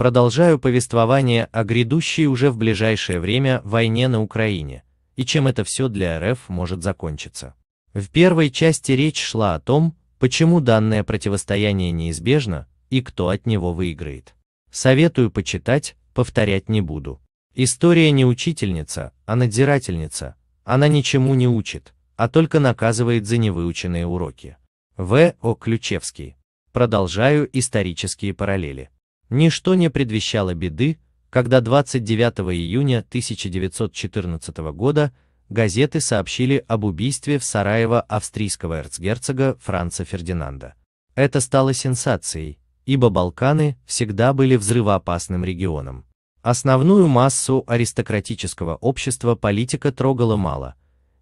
продолжаю повествование о грядущей уже в ближайшее время войне на Украине, и чем это все для РФ может закончиться. В первой части речь шла о том, почему данное противостояние неизбежно и кто от него выиграет. Советую почитать, повторять не буду. История не учительница, а надзирательница, она ничему не учит, а только наказывает за невыученные уроки. В. О. Ключевский. Продолжаю исторические параллели. Ничто не предвещало беды, когда 29 июня 1914 года газеты сообщили об убийстве в Сараево австрийского эрцгерцога Франца Фердинанда. Это стало сенсацией, ибо Балканы всегда были взрывоопасным регионом. Основную массу аристократического общества политика трогала мало,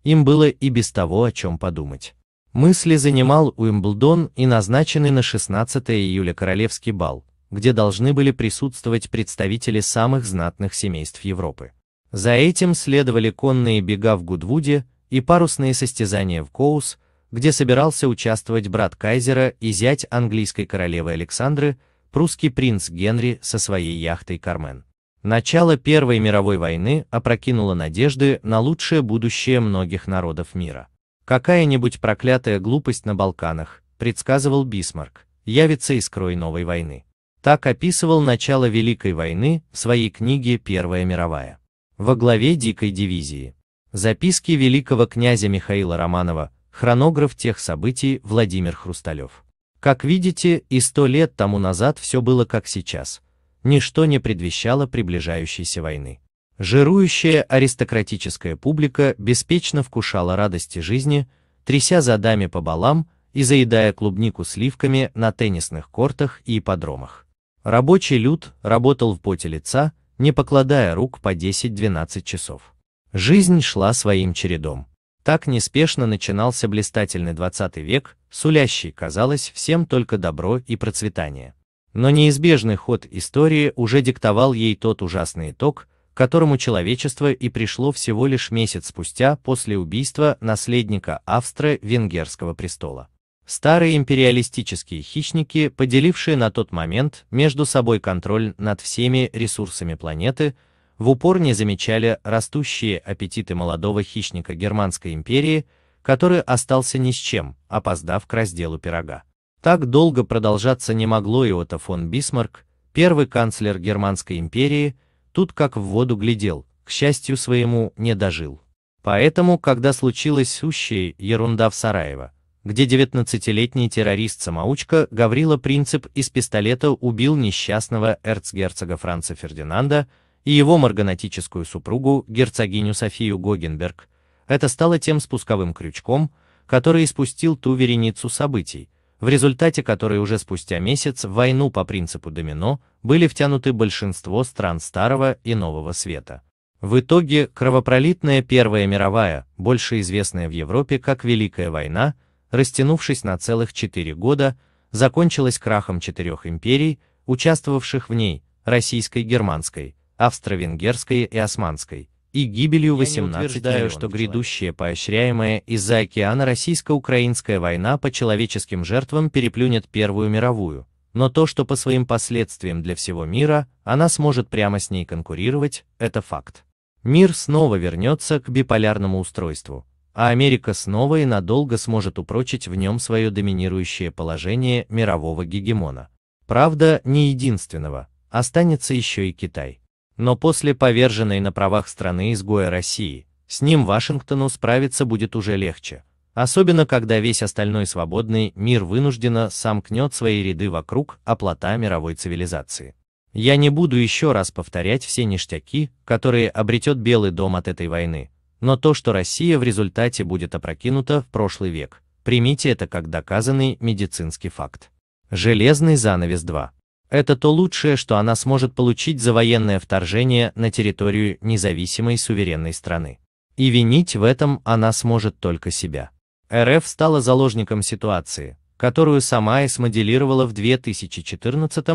им было и без того о чем подумать. Мысли занимал Уимблдон и назначенный на 16 июля королевский бал, где должны были присутствовать представители самых знатных семейств Европы. За этим следовали конные бега в Гудвуде и парусные состязания в Коус, где собирался участвовать брат Кайзера и зять английской королевы Александры, прусский принц Генри со своей яхтой Кармен. Начало Первой мировой войны опрокинуло надежды на лучшее будущее многих народов мира. Какая-нибудь проклятая глупость на Балканах, предсказывал Бисмарк, явится искрой новой войны так описывал начало Великой войны в своей книге «Первая мировая». Во главе Дикой дивизии. Записки великого князя Михаила Романова, хронограф тех событий Владимир Хрусталев. Как видите, и сто лет тому назад все было как сейчас. Ничто не предвещало приближающейся войны. Жирующая аристократическая публика беспечно вкушала радости жизни, тряся задами по балам и заедая клубнику сливками на теннисных кортах и ипподромах. Рабочий люд работал в поте лица, не покладая рук по 10-12 часов. Жизнь шла своим чередом. Так неспешно начинался блистательный 20 век, сулящий, казалось, всем только добро и процветание. Но неизбежный ход истории уже диктовал ей тот ужасный итог, к которому человечество и пришло всего лишь месяц спустя после убийства наследника Австро-Венгерского престола. Старые империалистические хищники, поделившие на тот момент между собой контроль над всеми ресурсами планеты, в упор не замечали растущие аппетиты молодого хищника Германской империи, который остался ни с чем, опоздав к разделу пирога. Так долго продолжаться не могло и Отто фон Бисмарк, первый канцлер Германской империи, тут как в воду глядел, к счастью своему не дожил. Поэтому, когда случилась сущая ерунда в Сараево, где 19-летний террорист-самоучка Гаврила Принцип из пистолета убил несчастного эрцгерцога Франца Фердинанда и его марганатическую супругу, герцогиню Софию Гогенберг, это стало тем спусковым крючком, который спустил ту вереницу событий, в результате которой уже спустя месяц в войну по принципу домино были втянуты большинство стран Старого и Нового Света. В итоге кровопролитная Первая мировая, больше известная в Европе как Великая война, растянувшись на целых четыре года, закончилась крахом четырех империй, участвовавших в ней, российской, германской, австро-венгерской и османской, и гибелью 18 Я утверждаю, что грядущая поощряемая из-за океана российско-украинская война по человеческим жертвам переплюнет Первую мировую, но то, что по своим последствиям для всего мира она сможет прямо с ней конкурировать, это факт. Мир снова вернется к биполярному устройству, а Америка снова и надолго сможет упрочить в нем свое доминирующее положение мирового гегемона. Правда, не единственного, останется еще и Китай. Но после поверженной на правах страны изгоя России, с ним Вашингтону справиться будет уже легче, особенно когда весь остальной свободный мир вынужденно сомкнет свои ряды вокруг оплота мировой цивилизации. Я не буду еще раз повторять все ништяки, которые обретет Белый дом от этой войны, но то, что Россия в результате будет опрокинута в прошлый век, примите это как доказанный медицинский факт. Железный занавес 2. Это то лучшее, что она сможет получить за военное вторжение на территорию независимой суверенной страны. И винить в этом она сможет только себя. РФ стала заложником ситуации, которую сама и смоделировала в 2014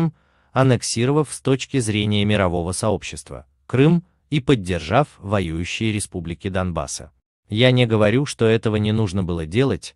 аннексировав с точки зрения мирового сообщества Крым, и поддержав воюющие республики Донбасса. Я не говорю, что этого не нужно было делать,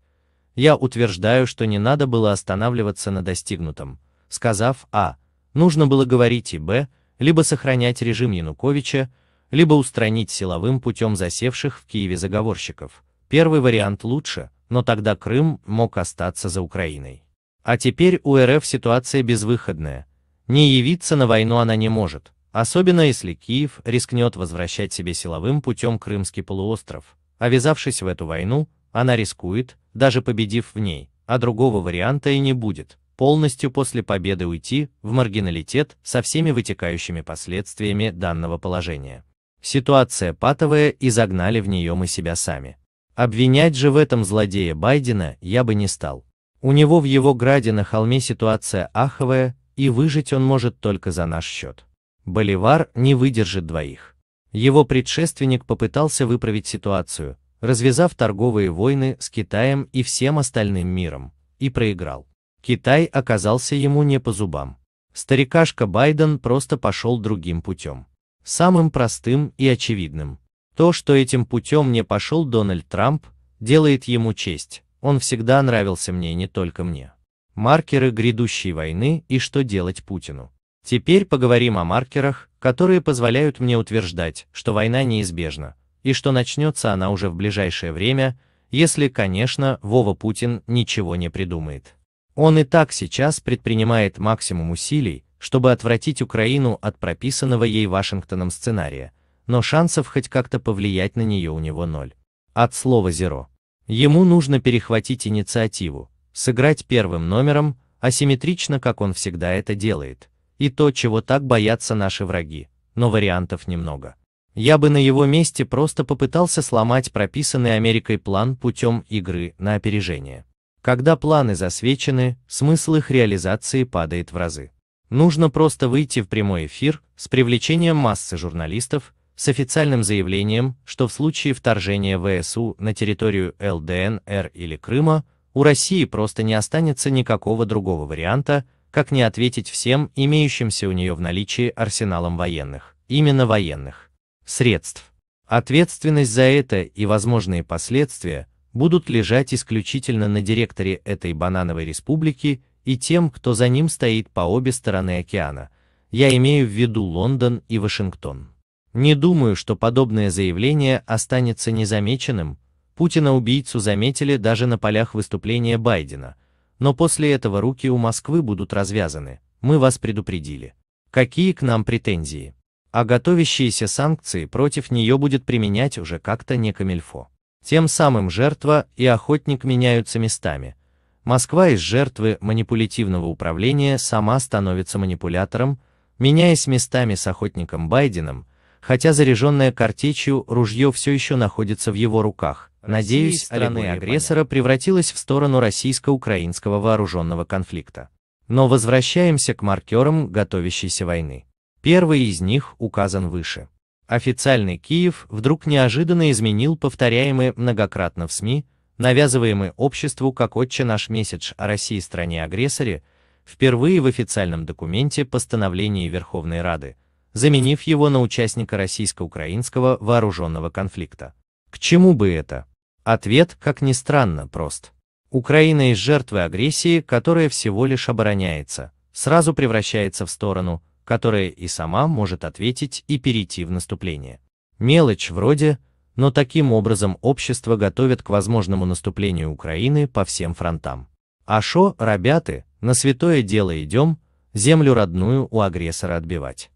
я утверждаю, что не надо было останавливаться на достигнутом, сказав а. Нужно было говорить и б. либо сохранять режим Януковича, либо устранить силовым путем засевших в Киеве заговорщиков. Первый вариант лучше, но тогда Крым мог остаться за Украиной. А теперь у РФ ситуация безвыходная. Не явиться на войну она не может, Особенно если Киев рискнет возвращать себе силовым путем Крымский полуостров, а ввязавшись в эту войну, она рискует, даже победив в ней, а другого варианта и не будет, полностью после победы уйти в маргиналитет со всеми вытекающими последствиями данного положения. Ситуация патовая и загнали в нее мы себя сами. Обвинять же в этом злодея Байдена я бы не стал. У него в его граде на холме ситуация аховая, и выжить он может только за наш счет. Боливар не выдержит двоих. Его предшественник попытался выправить ситуацию, развязав торговые войны с Китаем и всем остальным миром, и проиграл. Китай оказался ему не по зубам. Старикашка Байден просто пошел другим путем. Самым простым и очевидным. То, что этим путем не пошел Дональд Трамп, делает ему честь, он всегда нравился мне не только мне. Маркеры грядущей войны и что делать Путину. Теперь поговорим о маркерах, которые позволяют мне утверждать, что война неизбежна, и что начнется она уже в ближайшее время, если, конечно, Вова Путин ничего не придумает. Он и так сейчас предпринимает максимум усилий, чтобы отвратить Украину от прописанного ей Вашингтоном сценария, но шансов хоть как-то повлиять на нее у него ноль. От слова «зеро». Ему нужно перехватить инициативу, сыграть первым номером, асимметрично, как он всегда это делает, и то, чего так боятся наши враги, но вариантов немного. Я бы на его месте просто попытался сломать прописанный Америкой план путем игры на опережение. Когда планы засвечены, смысл их реализации падает в разы. Нужно просто выйти в прямой эфир с привлечением массы журналистов, с официальным заявлением, что в случае вторжения ВСУ на территорию ЛДНР или Крыма, у России просто не останется никакого другого варианта, как не ответить всем имеющимся у нее в наличии арсеналом военных, именно военных, средств. Ответственность за это и возможные последствия будут лежать исключительно на директоре этой банановой республики и тем, кто за ним стоит по обе стороны океана, я имею в виду Лондон и Вашингтон. Не думаю, что подобное заявление останется незамеченным, Путина-убийцу заметили даже на полях выступления Байдена – но после этого руки у Москвы будут развязаны, мы вас предупредили. Какие к нам претензии? А готовящиеся санкции против нее будет применять уже как-то не Камильфо. Тем самым жертва и охотник меняются местами. Москва из жертвы манипулятивного управления сама становится манипулятором, меняясь местами с охотником Байденом, хотя заряженное картечью ружье все еще находится в его руках, Надеюсь, страны-агрессора превратилась в сторону российско-украинского вооруженного конфликта. Но возвращаемся к маркерам готовящейся войны. Первый из них указан выше. Официальный Киев вдруг неожиданно изменил повторяемый многократно в СМИ, навязываемый обществу как отче наш месяц о России стране-агрессоре, впервые в официальном документе постановлении Верховной Рады, заменив его на участника российско-украинского вооруженного конфликта. К чему бы это? Ответ, как ни странно, прост. Украина из жертвы агрессии, которая всего лишь обороняется, сразу превращается в сторону, которая и сама может ответить и перейти в наступление. Мелочь вроде, но таким образом общество готовит к возможному наступлению Украины по всем фронтам. А шо, ребята, на святое дело идем, землю родную у агрессора отбивать.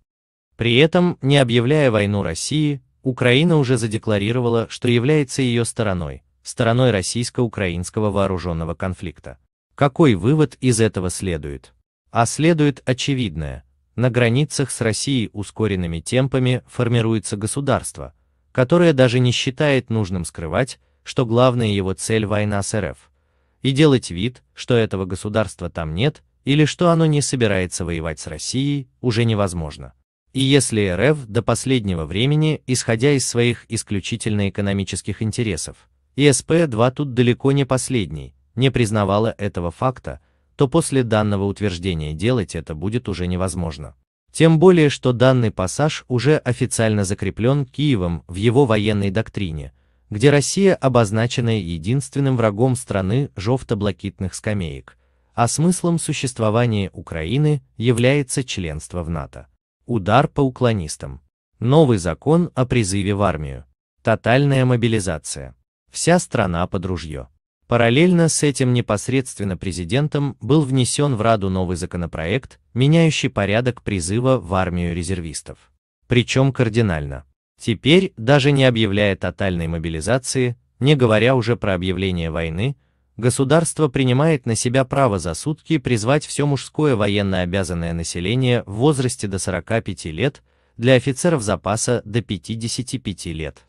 При этом, не объявляя войну России, Украина уже задекларировала, что является ее стороной, стороной российско-украинского вооруженного конфликта. Какой вывод из этого следует? А следует очевидное. На границах с Россией ускоренными темпами формируется государство, которое даже не считает нужным скрывать, что главная его цель – война с РФ, и делать вид, что этого государства там нет, или что оно не собирается воевать с Россией, уже невозможно. И если РФ до последнего времени, исходя из своих исключительно экономических интересов, и СП-2 тут далеко не последний, не признавала этого факта, то после данного утверждения делать это будет уже невозможно. Тем более, что данный пассаж уже официально закреплен Киевом в его военной доктрине, где Россия обозначена единственным врагом страны жовто-блакитных скамеек, а смыслом существования Украины является членство в НАТО. Удар по уклонистам. Новый закон о призыве в армию. Тотальная мобилизация. Вся страна под ружье. Параллельно с этим непосредственно президентом был внесен в Раду новый законопроект, меняющий порядок призыва в армию резервистов. Причем кардинально. Теперь, даже не объявляя тотальной мобилизации, не говоря уже про объявление войны, государство принимает на себя право за сутки призвать все мужское военно обязанное население в возрасте до 45 лет, для офицеров запаса до 55 лет.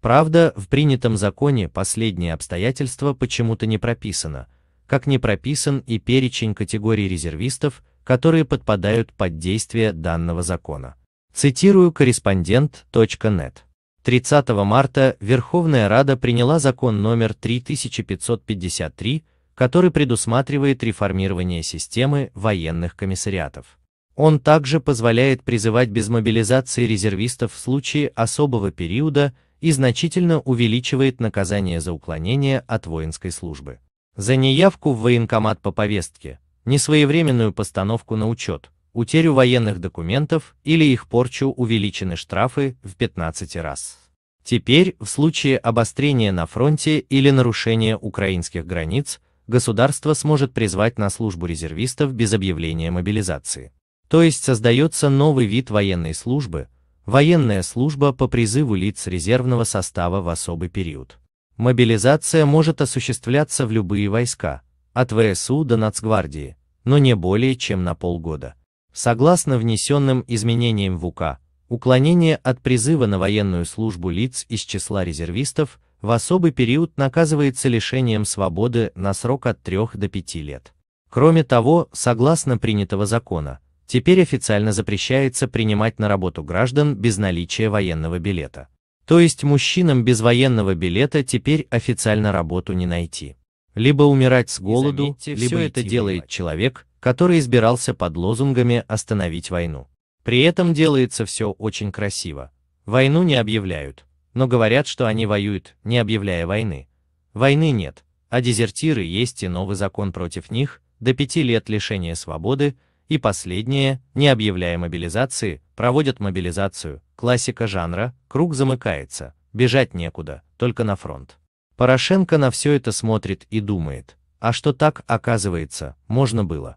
Правда, в принятом законе последнее обстоятельство почему-то не прописано, как не прописан и перечень категорий резервистов, которые подпадают под действие данного закона. Цитирую корреспондент.нет. 30 марта Верховная Рада приняла закон номер 3553, который предусматривает реформирование системы военных комиссариатов. Он также позволяет призывать без мобилизации резервистов в случае особого периода и значительно увеличивает наказание за уклонение от воинской службы. За неявку в военкомат по повестке, несвоевременную постановку на учет, утерю военных документов или их порчу увеличены штрафы в 15 раз. Теперь, в случае обострения на фронте или нарушения украинских границ, государство сможет призвать на службу резервистов без объявления мобилизации. То есть создается новый вид военной службы, военная служба по призыву лиц резервного состава в особый период. Мобилизация может осуществляться в любые войска, от ВСУ до Нацгвардии, но не более чем на полгода. Согласно внесенным изменениям в УК, уклонение от призыва на военную службу лиц из числа резервистов в особый период наказывается лишением свободы на срок от 3 до 5 лет. Кроме того, согласно принятого закона, теперь официально запрещается принимать на работу граждан без наличия военного билета. То есть мужчинам без военного билета теперь официально работу не найти. Либо умирать с голоду, заметьте, либо это делает воевать. человек, который избирался под лозунгами «Остановить войну». При этом делается все очень красиво. Войну не объявляют, но говорят, что они воюют, не объявляя войны. Войны нет, а дезертиры есть и новый закон против них, до пяти лет лишения свободы, и последнее, не объявляя мобилизации, проводят мобилизацию, классика жанра, круг замыкается, бежать некуда, только на фронт. Порошенко на все это смотрит и думает, а что так, оказывается, можно было.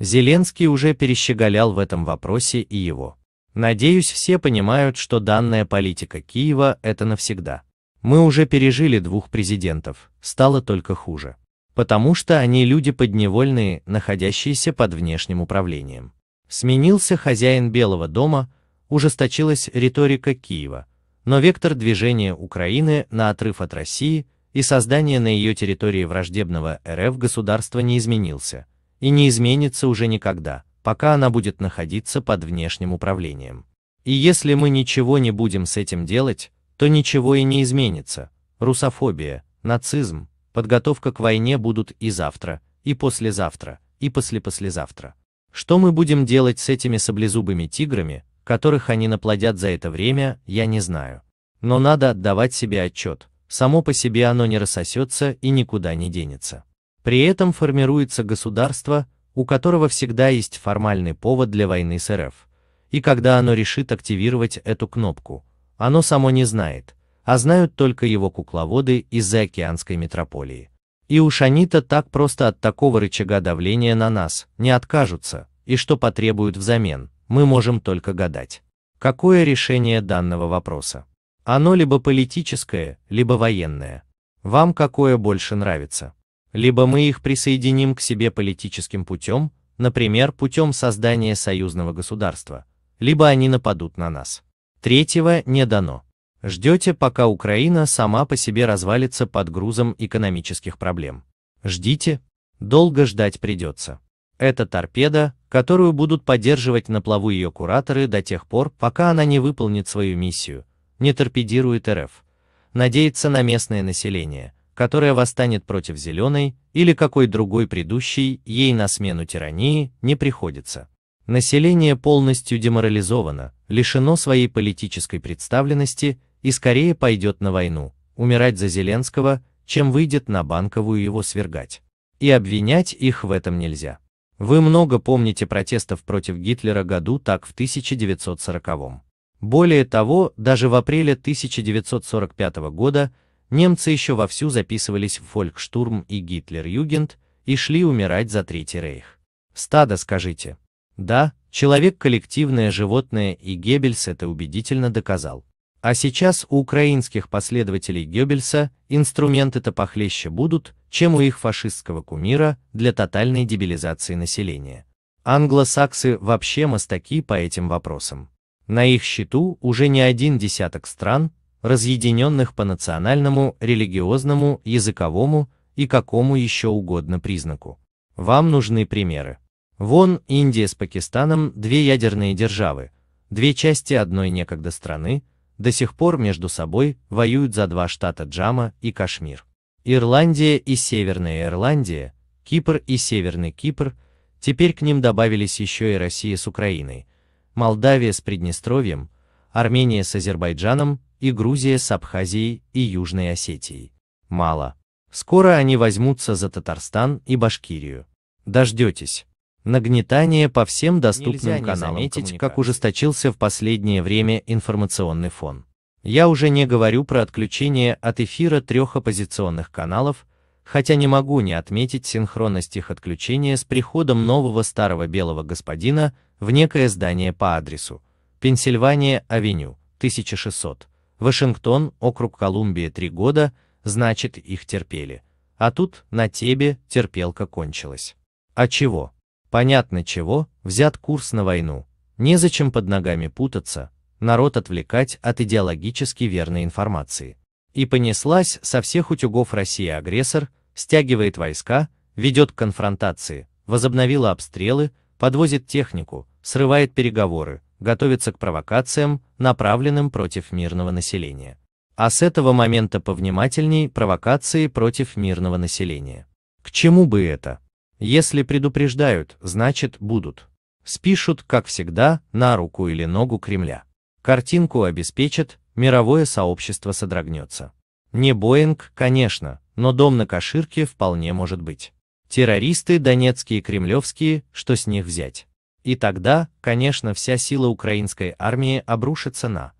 Зеленский уже перещеголял в этом вопросе и его. Надеюсь, все понимают, что данная политика Киева – это навсегда. Мы уже пережили двух президентов, стало только хуже. Потому что они люди подневольные, находящиеся под внешним управлением. Сменился хозяин Белого дома, ужесточилась риторика Киева, но вектор движения Украины на отрыв от России и создание на ее территории враждебного РФ государства не изменился – и не изменится уже никогда, пока она будет находиться под внешним управлением. И если мы ничего не будем с этим делать, то ничего и не изменится. Русофобия, нацизм, подготовка к войне будут и завтра, и послезавтра, и послепослезавтра. Что мы будем делать с этими саблезубыми тиграми, которых они наплодят за это время, я не знаю. Но надо отдавать себе отчет, само по себе оно не рассосется и никуда не денется. При этом формируется государство, у которого всегда есть формальный повод для войны с РФ. И когда оно решит активировать эту кнопку, оно само не знает, а знают только его кукловоды из океанской метрополии. И уж они-то так просто от такого рычага давления на нас не откажутся, и что потребуют взамен, мы можем только гадать. Какое решение данного вопроса? Оно либо политическое, либо военное. Вам какое больше нравится? Либо мы их присоединим к себе политическим путем, например, путем создания союзного государства, либо они нападут на нас. Третьего не дано. Ждете, пока Украина сама по себе развалится под грузом экономических проблем. Ждите, долго ждать придется. Это торпеда, которую будут поддерживать на плаву ее кураторы до тех пор, пока она не выполнит свою миссию, не торпедирует РФ, надеется на местное население, которая восстанет против зеленой или какой другой предыдущей, ей на смену тирании не приходится. Население полностью деморализовано, лишено своей политической представленности и скорее пойдет на войну, умирать за Зеленского, чем выйдет на Банковую его свергать. И обвинять их в этом нельзя. Вы много помните протестов против Гитлера году так в 1940-м. Более того, даже в апреле 1945 года Немцы еще вовсю записывались в Фолькштурм и Гитлер-Югент и шли умирать за Третий Рейх. Стадо, скажите. Да, человек коллективное животное и Геббельс это убедительно доказал. А сейчас у украинских последователей Геббельса инструменты-то похлеще будут, чем у их фашистского кумира для тотальной дебилизации населения. Англосаксы вообще мастаки по этим вопросам. На их счету уже не один десяток стран, разъединенных по национальному, религиозному, языковому и какому еще угодно признаку. Вам нужны примеры. Вон Индия с Пакистаном – две ядерные державы, две части одной некогда страны, до сих пор между собой воюют за два штата Джама и Кашмир. Ирландия и Северная Ирландия, Кипр и Северный Кипр, теперь к ним добавились еще и Россия с Украиной, Молдавия с Приднестровьем, Армения с Азербайджаном и Грузия с Абхазией и Южной Осетией. Мало. Скоро они возьмутся за Татарстан и Башкирию. Дождетесь. Нагнетание по всем доступным Нельзя каналам заметить, как ужесточился в последнее время информационный фон. Я уже не говорю про отключение от эфира трех оппозиционных каналов, хотя не могу не отметить синхронность их отключения с приходом нового старого белого господина в некое здание по адресу Пенсильвания-авеню, 1600. Вашингтон, округ Колумбия три года, значит их терпели. А тут на тебе терпелка кончилась. А чего? Понятно чего, взят курс на войну. Незачем под ногами путаться, народ отвлекать от идеологически верной информации. И понеслась со всех утюгов Россия агрессор, стягивает войска, ведет к конфронтации, возобновила обстрелы, подвозит технику, срывает переговоры, готовится к провокациям, направленным против мирного населения. А с этого момента повнимательней провокации против мирного населения. К чему бы это? Если предупреждают, значит будут. Спишут, как всегда, на руку или ногу Кремля. Картинку обеспечат, мировое сообщество содрогнется. Не Боинг, конечно, но дом на Каширке вполне может быть. Террористы донецкие и кремлевские, что с них взять? И тогда, конечно, вся сила украинской армии обрушится на.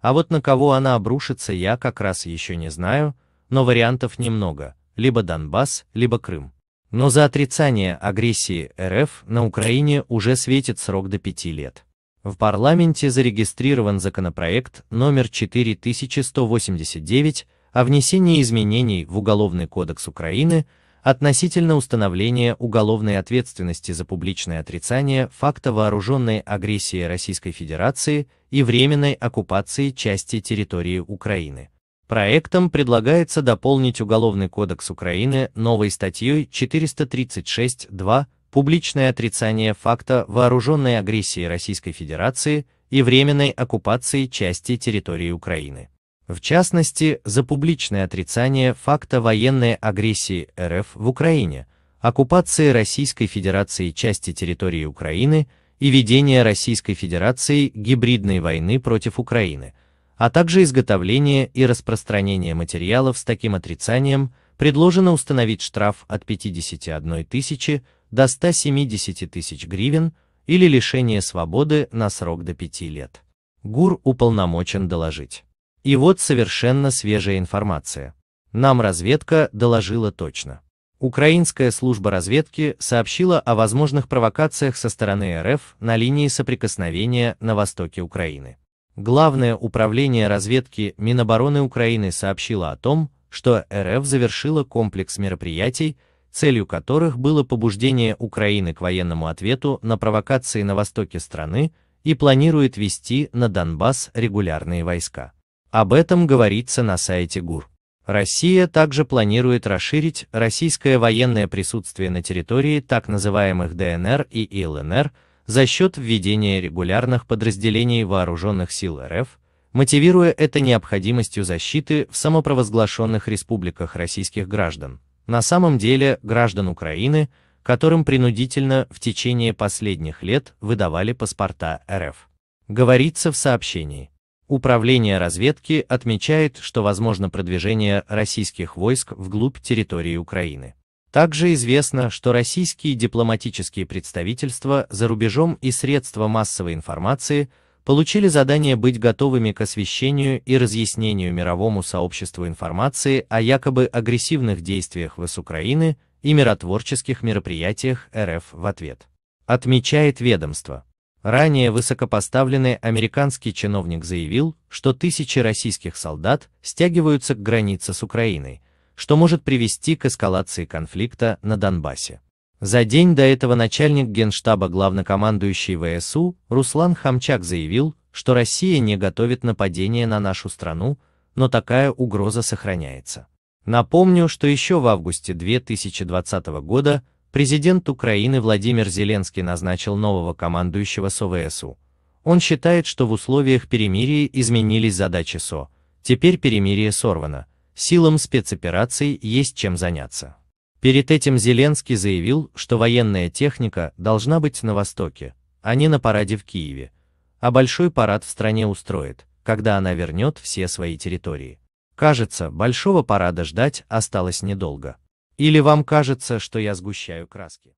А вот на кого она обрушится я как раз еще не знаю, но вариантов немного, либо Донбасс, либо Крым. Но за отрицание агрессии РФ на Украине уже светит срок до пяти лет. В парламенте зарегистрирован законопроект номер 4189 о внесении изменений в Уголовный кодекс Украины, относительно установления уголовной ответственности за публичное отрицание факта вооруженной агрессии Российской Федерации и временной оккупации части территории Украины. Проектом предлагается дополнить Уголовный кодекс Украины новой статьей 436.2 «Публичное отрицание факта вооруженной агрессии Российской Федерации и временной оккупации части территории Украины». В частности, за публичное отрицание факта военной агрессии РФ в Украине, оккупации Российской Федерации части территории Украины и ведения Российской Федерации гибридной войны против Украины, а также изготовление и распространение материалов с таким отрицанием предложено установить штраф от 51 тысячи до 170 тысяч гривен или лишение свободы на срок до 5 лет. ГУР уполномочен доложить. И вот совершенно свежая информация. Нам разведка доложила точно. Украинская служба разведки сообщила о возможных провокациях со стороны РФ на линии соприкосновения на востоке Украины. Главное управление разведки Минобороны Украины сообщило о том, что РФ завершила комплекс мероприятий, целью которых было побуждение Украины к военному ответу на провокации на востоке страны и планирует вести на Донбасс регулярные войска. Об этом говорится на сайте ГУР. Россия также планирует расширить российское военное присутствие на территории так называемых ДНР и ЛНР за счет введения регулярных подразделений вооруженных сил РФ, мотивируя это необходимостью защиты в самопровозглашенных республиках российских граждан, на самом деле граждан Украины, которым принудительно в течение последних лет выдавали паспорта РФ. Говорится в сообщении. Управление разведки отмечает, что возможно продвижение российских войск вглубь территории Украины. Также известно, что российские дипломатические представительства за рубежом и средства массовой информации получили задание быть готовыми к освещению и разъяснению мировому сообществу информации о якобы агрессивных действиях ВС Украины и миротворческих мероприятиях РФ в ответ. Отмечает ведомство. Ранее высокопоставленный американский чиновник заявил, что тысячи российских солдат стягиваются к границе с Украиной, что может привести к эскалации конфликта на Донбассе. За день до этого начальник генштаба главнокомандующий ВСУ Руслан Хамчак заявил, что Россия не готовит нападение на нашу страну, но такая угроза сохраняется. Напомню, что еще в августе 2020 года Президент Украины Владимир Зеленский назначил нового командующего СОВСУ. Он считает, что в условиях перемирия изменились задачи СО, теперь перемирие сорвано, силам спецопераций есть чем заняться. Перед этим Зеленский заявил, что военная техника должна быть на Востоке, а не на параде в Киеве, а большой парад в стране устроит, когда она вернет все свои территории. Кажется, большого парада ждать осталось недолго. Или вам кажется, что я сгущаю краски?